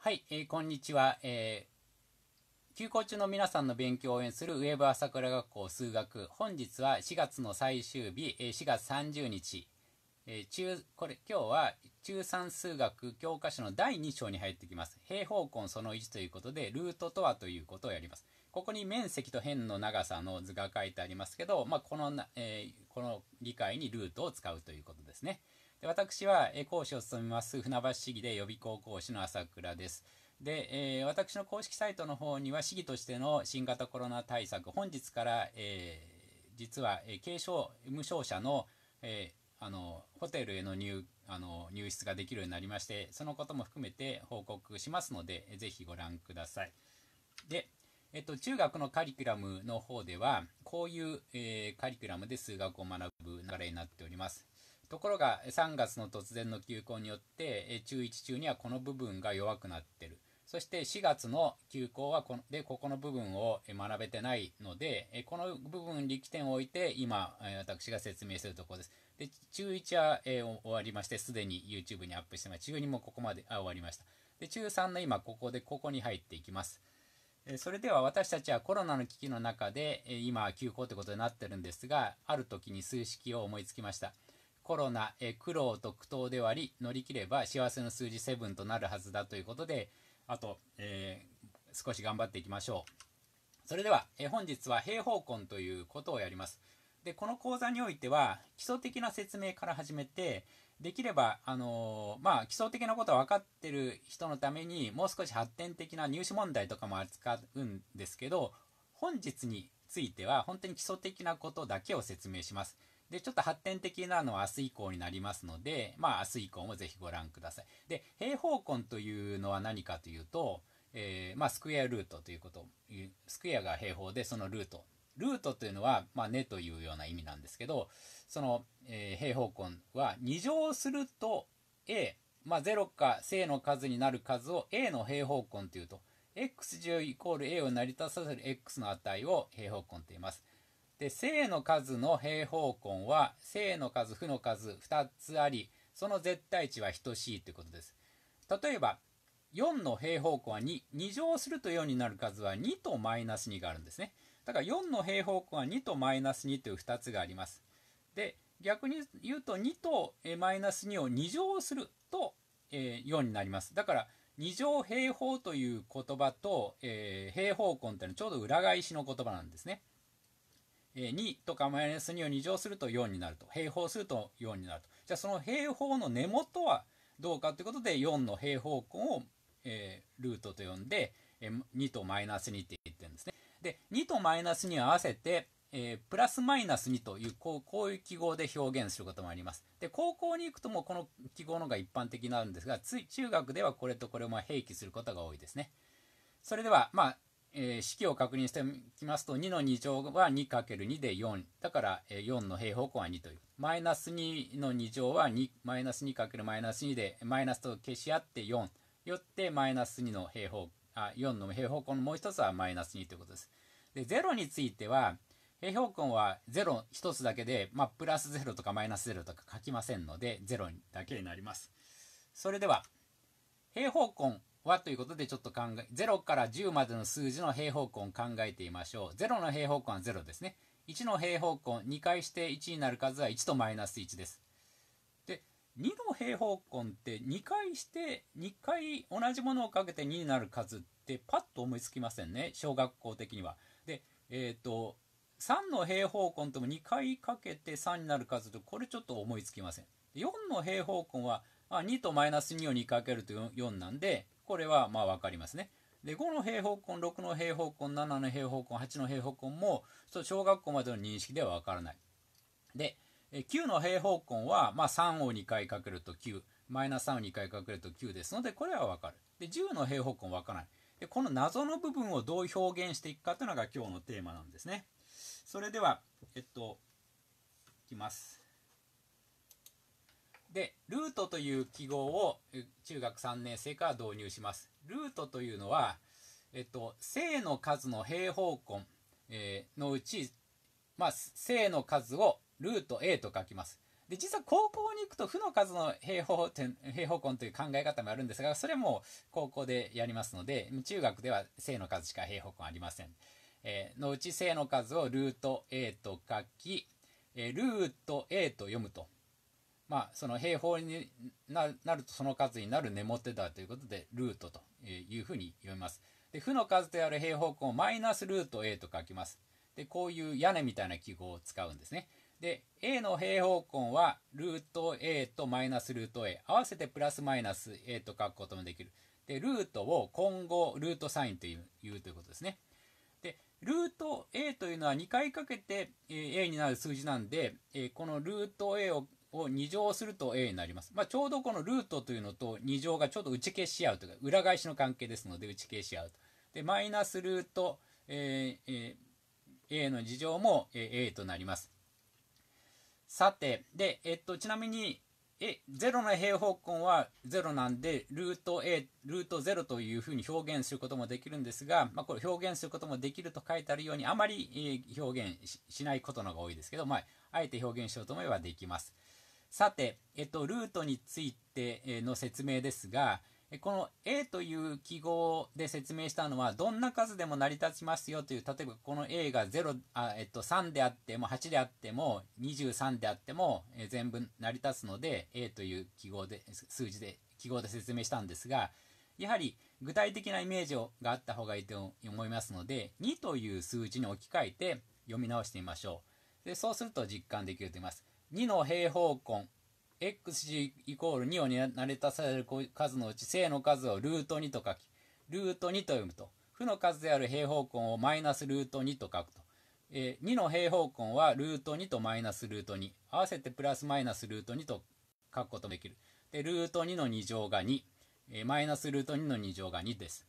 はい、えー、こんにちは、えー、休校中の皆さんの勉強を応援するウェブ朝倉学校数学本日は4月の最終日、えー、4月30日、えー、中これ今日は中3数学教科書の第2章に入ってきます平方根その1ということでルートとはということをやりますここに面積と辺の長さの図が書いてありますけど、まあこのえー、この理解にルートを使うということですね。で私は講師を務めます船橋市議で予備校講師の朝倉です。で、えー、私の公式サイトの方には市議としての新型コロナ対策、本日から、えー、実は、え軽症、無症者の、えー、あのホテルへの入あの入室ができるようになりまして、そのことも含めて報告しますので、ぜひご覧ください。で、えっと、中学のカリキュラムの方では、こういう、えー、カリキュラムで数学を学ぶ流れになっております。ところが3月の突然の休校によって中1中にはこの部分が弱くなってるそして4月の休校はこでここの部分を学べてないのでこの部分力点を置いて今私が説明するところですで中1は、終わりましてすでに YouTube にアップしてます中2もここまであ終わりましたで中3の今ここでここに入っていきますそれでは私たちはコロナの危機の中で今休校ということになってるんですがある時に数式を思いつきましたコロナ、え苦労と苦闘であり乗り切れば幸せの数字7となるはずだということであと、えー、少し頑張っていきましょうそれでは、え本日は平方根ということをやりますでこの講座においては基礎的な説明から始めてできれば、あのー、まあ、基礎的なことは分かってる人のためにもう少し発展的な入試問題とかも扱うんですけど本日については本当に基礎的なことだけを説明しますで、ちょっと発展的なのは明日以降になりますので、まあ明日以降もぜひご覧ください。で、平方根というのは何かというと、えー、まあ、スクエアルートということ、スクエアが平方でそのルート。ルートというのは、まあ、ねというような意味なんですけど、その、えー、平方根は2乗すると A、まあ、0か正の数になる数を A の平方根というと、x10 イコール A を成り立たせる x の値を平方根と言います。で正の数の平方根は正の数負の数2つありその絶対値は等しいということです例えば4の平方根は22乗すると4になる数は2とマイナス2があるんですねだから4の平方根は2とマイナス2という2つがありますで逆に言うと2とマイナス2を2乗すると4になりますだから2乗平方という言葉と平方根というのはちょうど裏返しの言葉なんですね2とかマイナス2を2乗すると4になると平方すると4になるとじゃあその平方の根元はどうかということで4の平方根を、えー、ルートと呼んで、え2とマイナス2って言ってるんですねで2とマイナス2を合わせて、えー、プラスマイナス2というこうこういう記号で表現することもありますで高校に行くともうこの記号の方が一般的になるんですがつい中学ではこれとこれを併記することが多いですねそれではまあえー、式を確認しておきますと2の2乗は 2×2 で4だから4の平方根は2というマイナス2の2乗は2マイナス 2× マイナス2でマイナスと消し合って4よってマイナス2の平方あ4の平方根のもう一つはマイナス2ということですで0については平方根は0一つだけで、まあ、プラス0とかマイナス0とか書きませんので0だけになりますそれでは平方根はということでちょっと考え、0から10までの数字の平方根考えてみましょう。0の平方根は0ですね。1の平方根、2回して1になる数は1とマイナス1です。で、2の平方根って2回して、2回同じものをかけて2になる数ってパッと思いつきませんね。小学校的には。で、えっ、ー、と、3の平方根とも2回かけて3になる数とこれちょっと思いつきません。4の平方根はあ2とマイナス2を2かけると4なんでこれはまあ分かりますね。で5の平方根6の平方根7の平方根8の平方根も小学校までの認識では分からない。で9の平方根は、まあ、3を2回かけると9マイナス3を2回かけると9ですのでこれは分かる。で10の平方根分からない。でこの謎の部分をどう表現していくかというのが今日のテーマなんですね。それでは、えっと、いきます。で、ルートという記号を中学3年生から導入します。ルートというのは、えっと、正の数の平方根、えー、のうち、まあ、正の数をルート A と書きます。で、実は高校に行くと負の数の平方点、平方根という考え方もあるんですが、それも高校でやりますので、中学では正の数しか平方根ありません。えー、のうち正の数をルート A と書き、えー、ルート A と読むと。まあ、その平方になるとその数になる根元だということで、ルートというふうに読みます。で、負の数である平方根をマイナスルート A と書きます。で、こういう屋根みたいな記号を使うんですね。で、A の平方根は、ルート A とマイナスルート A、合わせてプラスマイナス A と書くこともできる。で、ルートを今後、ルートサインといういうということですね。で、ルート A というのは2回かけて A になる数字なんで、このルート A をを2乗すると A になります。まあ、ちょうどこのルートというのと2乗がちょうど打ち消し合うというか、裏返しの関係ですので打ち消し合うと。で、マイナスルート、えー、えー、A の2乗も A となります。さて、で、えっと、ちなみに、え、0の平方根は0なんで、ルート A、ルート0というふうに表現することもできるんですが、まあ、これ表現することもできると書いてあるように、あまり、え表現しないことのが多いですけど、まあ、あえて表現しようと思えばできます。さて、えっと、ルートについての説明ですが、この A という記号で説明したのは、どんな数でも成り立ちますよという、例えばこの A が0あ、えっと、3であっても、8であっても、23であっても、え全部成り立つので、A という記号で、数字で、記号で説明したんですが、やはり具体的なイメージがあった方がいいと思いますので、2という数字に置き換えて読み直してみましょう。でそうすると実感できると思います。2の平方根 x イコール2を成り立たせる数のうち正の数をルート2と書きルート2と読むと負の数である平方根をマイナスルート2と書くと、えー、2の平方根はルート2とマイナスルート2合わせてプラスマイナスルート2と書くこともできるでルート2の2乗が2、えー、マイナスルート2の2乗が2です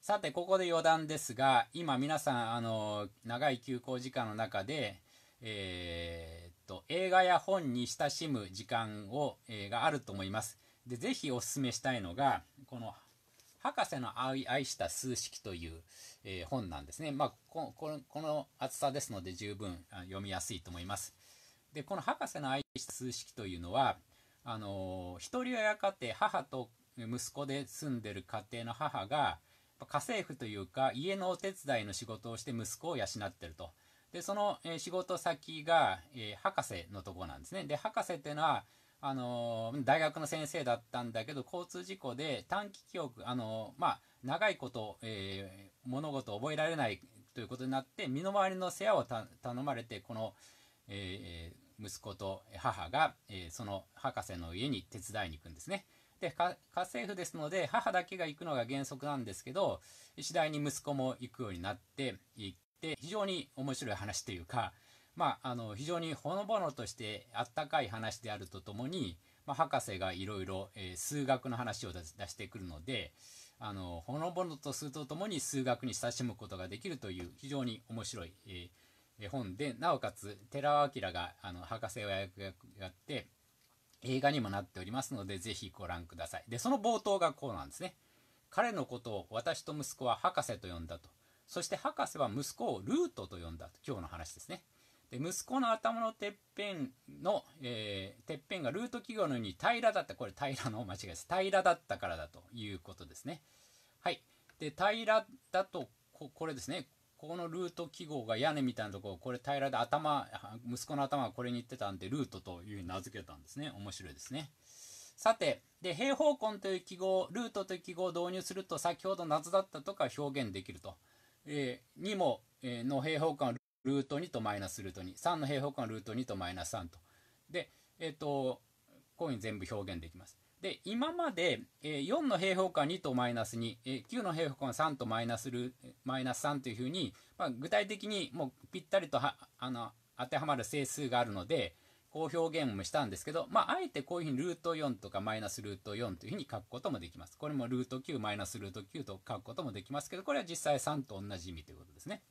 さてここで余談ですが今皆さんあの長い休校時間の中で、えーと、映画や本に親しむ時間を、えー、があると思います。で、ぜひお勧めしたいのが、この、博士の愛した数式という、えー、本なんですね。まあ、この、この厚さですので十分読みやすいと思います。で、この博士の愛した数式というのは、あのー、一人親家庭、母と息子で住んでる家庭の母が、家政婦というか、家のお手伝いの仕事をして息子を養ってると。でその、え仕事先が、え博士のとこなんですねで博士っていうのはあの大学の先生だったんだけど交通事故で短期記憶、あのまあ、長いこと、えー、物事を覚えられないということになって身の回りの世話を頼まれてこの、えー、息子と母が、えー、その博士の家に手伝いに行くんですね。で家政婦ですので母だけが行くのが原則なんですけど次第に息子も行くようになっていっって非常に面白い話というか、まあ、あの非常にほのぼのとしてあったかい話であるとともに、まあ、博士がいろいろ数学の話を出してくるのであのほのぼのとするとともに数学に親しむことができるという非常に面白い、えー、本でなおかつ寺尾明があの博士をやって映画にもなっておりますのでぜひご覧くださいでその冒頭がこうなんですね彼のことを私と息子は博士と呼んだとそして博士は息子をルートと呼んだ今日の話ですねで息子の頭のてっぺんの、えー、てっぺんがルート記号のように平らだったこれ平の間違いです平らだったからだということですねはいで平らだとここれですねこのルート記号が屋根みたいなところこれ平らで頭息子の頭がこれに行ってたんでルートというふうに名付けたんですね面白いですねさてで平方根という記号ルートという記号を導入すると先ほど謎だったとか表現できるとえ2も、えの平方根をルート2とマイナスルート2。3の平方根をルート2とマイナス3と。で、えっ、ー、と、こういうふうに全部表現できます。で、今まで、え4の平方根は2とマイナス2、え9の平方根は3とマイナスルマイナス3というふうに、まあ、具体的にもうぴったりとはあの当てはまる整数があるので、こう表現もしたんですけど、まあ、あえてこういうふうにルート4とかマイナスルート4というふうに書くこともできます。これもルート9マイナスルート9と書くこともできますけど、これは実際3と同じ意味ということですね。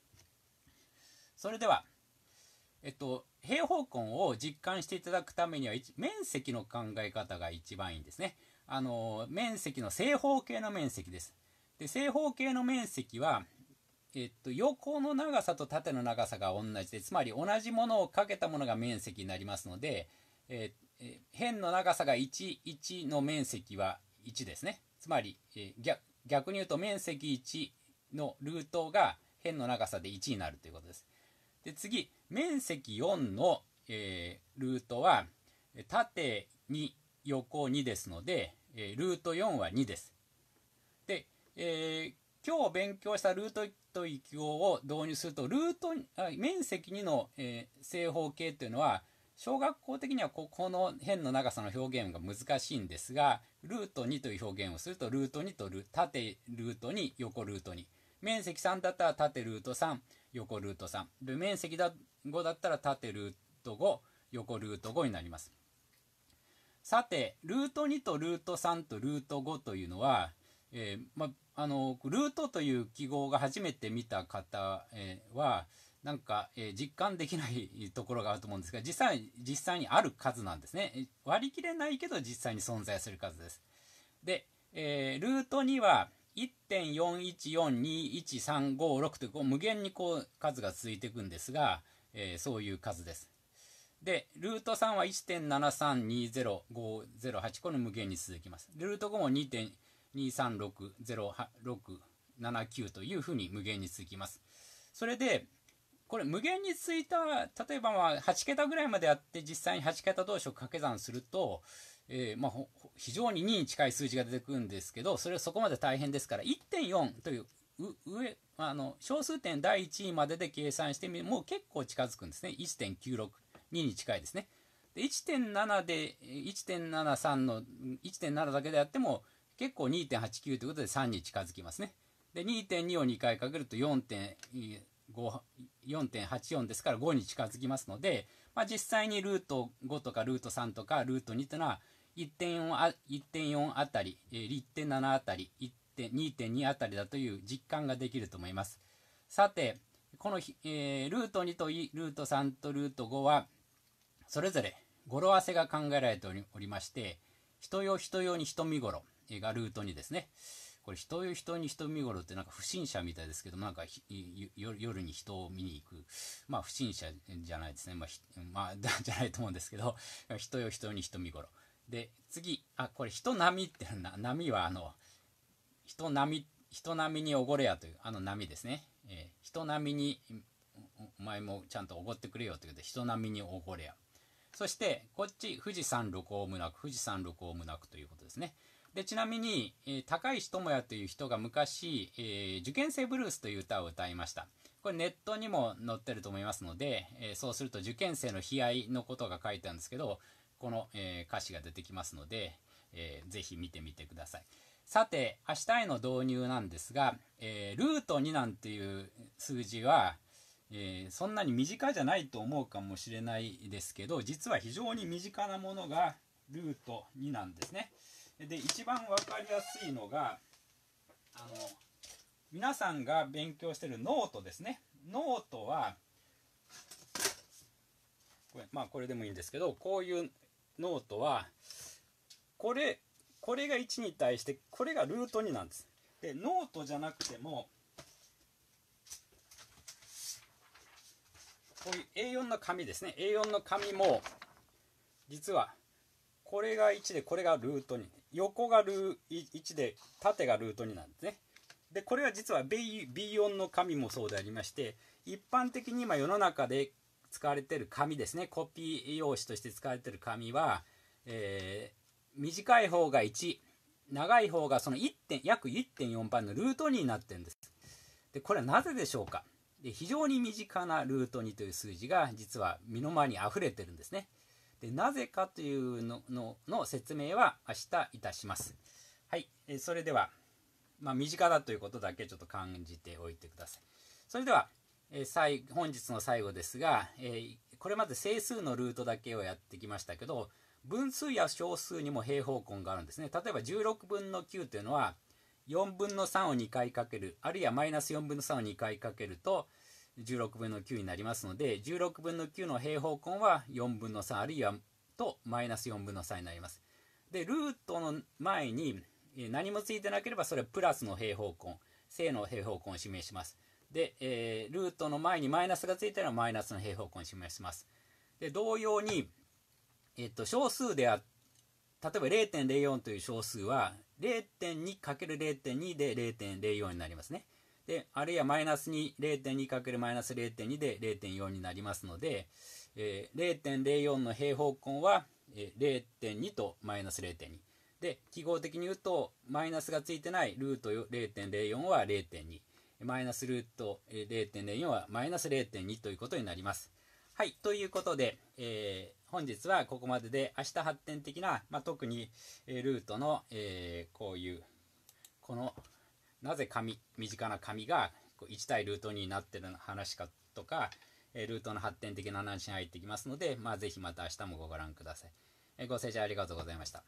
それでは、えっと、平方根を実感していただくためには、面積の考え方が一番いいんですね。あの、面積の正方形の面積です。で、正方形の面積は、えっと、横の長さと縦の長さが同じで、つまり同じものをかけたものが面積になりますので、えー、辺の長さが1、1の面積は1ですね。つまり、えー、逆に言うと面積1のルートが辺の長さで1になるということです。で、次、面積4の、えー、ルートは、縦2、横2ですので、えー、ルート4は2です。で、えー、今日勉強したルートと域を導入するとルートあ面積2の、えー、正方形というのは小学校的にはここの辺の長さの表現が難しいんですがルート2という表現をするとルート2とル縦ルート2横ルート2面積3だったら縦ルート3横ルート3で面積だ5だったら縦ルート5横ルート5になりますさてルート2とルート3とルート5というのは、えーまあのルートという記号が初めて見た方、えはなんか、え実感できないところがあると思うんですが実際実際にある数なんですね割り切れないけど実際に存在する数ですで、えー、ルートには1.41421356というこう無限にこう数が続いていくんですが、えー、そういう数ですで、ルート3は1.7320508、この無限に続きます。ルート5も2 236069というふうに無限に続きます。それで、これ無限に続いた、例えばまあ8桁ぐらいまでやって実際に8桁同士を掛け算すると、えー、まあ、非常に2に近い数字が出てくるんですけど、それはそこまで大変ですから、1.4というう上、あの、小数点第1位までで計算してみもう結構近づくんですね。1 9 6二に近いですね。で、1.7で、1.73の、1.7だけであっても、結構2.89ということで3に近づきますね。で、2.2を2回かけると4.84ですから5に近づきますので、まあ、実際にルート5とかルート3とかルート2というのは1.4あ ,1.4 あたり、1.7あたり、2.2あたりだという実感ができると思います。さて、この、えー、ルート2とルート3とルート5は、それぞれ語呂合わせが考えられておりまして、人用人用に人見頃、がルートにですね、これ人よ人に人見頃ってなんか不審者みたいですけど、なんか夜に人を見に行く。まあ不審者じゃないですね。まあ、まあ、じゃないと思うんですけど、人よ人に人見頃。で、次、あ、これ人波ってな、波はあの、人波、人波におごれやという、あの波ですね。えー、人並みにお前もちゃんとおごってくれよということで人並みにおごれやそしてこっち富士山六甲無なく富士山六甲無なくということですねでちなみに、え高石智也という人が昔、えー、受験生ブルースという歌を歌いましたこれネットにも載ってると思いますので、えー、そうすると受験生の悲哀のことが書いてあるんですけどこの、えー、歌詞が出てきますので、えー、ぜひ見てみてくださいさて明日への導入なんですが、えー、ルート2なんていう数字は、えそんなに身近じゃないと思うかもしれないですけど実は非常に身近なものがルート2なんですね。で一番分かりやすいのがあの皆さんが勉強してるノートですねノートはこれまあこれでもいいんですけどこういうノートはこれこれが1に対してこれがルート2なんですでノートじゃなくてもこういう A4 の紙ですね A4 の紙も実はこれが1でこれがルート2横がル1で縦がルート2なんですねでこれは実は B4 の紙もそうでありまして一般的に今世の中で使われてる紙ですねコピー用紙として使われてる紙は、えー、短い方が1長い方がその1点約1.4倍のルート2になってるんですでこれはなぜでしょうかで非常に身近なルート2という数字が実は身の回りに溢れてるんですねでなぜかというののの説明は明日いたします。はい、えそれでは、まあ、身近だということだけちょっと感じておいてください。それでは、え最本日の最後ですが、えこれまで整数のルートだけをやってきましたけど分数や小数にも平方根があるんですね。例えば16分の9というのは4分の3を2回かけるあるいはマイナス4分の3を2回かけると16分の9になりますので16分の9の平方根は4分の3あるいはとマイナス4分の3になりますでルートの前に何もついてなければそれはプラスの平方根正の平方根を示しますで、えー、ルートの前にマイナスがついたらマイナスの平方根を示しますで同様に、えっと、小数であ例えば0.04という小数は 0.2×0.2 で0.04になりますねで、あるいはマイナス2、0.2× マイナス0.2で0.4になりますので、えー、0.04の平方根は、えー、0.2とマイナス0.2。で、記号的に言うと、マイナスがついてないルート0.04は0.2。マイナスルート0.04はマイナス0.2ということになります。はい。ということで、えー、本日はここまでで、明日発展的な、まあ、特に、ルートの、えー、こういう、このなぜ紙身近な紙が1対ルート2になってる話かとか、えルートの発展的な話に入ってきますので、まあ、ぜひまた明日もご覧ください。えご清聴ありがとうございました。